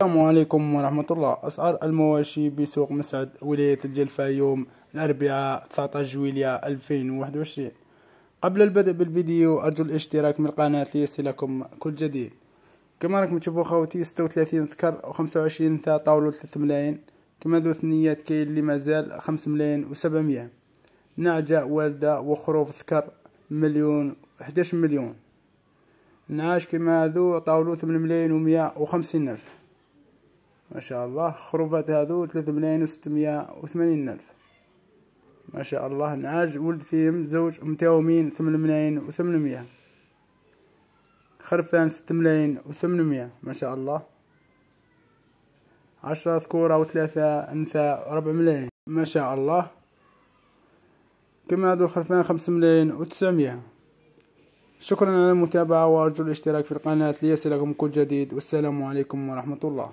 السلام عليكم ورحمة الله أسعار المواشي بسوق مسعد ولاية الجلفة يوم الأربعاء 19 جويلية 2021 قبل البدء بالفيديو أرجو الاشتراك من القناة ليصلكم كل جديد كما راكم تشوفوا خوتي 36 ذكر و 25 ثا طاولة 3 ملايين كما ذو ثنيات كاين اللي مازال 5 ملايين و 700 نعجة والدة وخروف ذكر مليون 11 مليون نعاش كما ذو طاولة 8 ملايين و 150 ألف ما شاء الله خروفات هذو ثلاثة ملايين وستمية وثمانين ألف ما شاء الله نعاج ولد فيهم زوج متاومين ثمن ملايين وثمنمية خرفان ست ملايين وثمنمية ما شاء الله عشرة ذكورة وثلاثة أنثى ربع ملايين ما شاء الله كما هذو الخرفان خمس ملايين وتسعمية شكرا على المتابعة وأرجو الاشتراك في القناة ليصلكم كل جديد والسلام عليكم ورحمة الله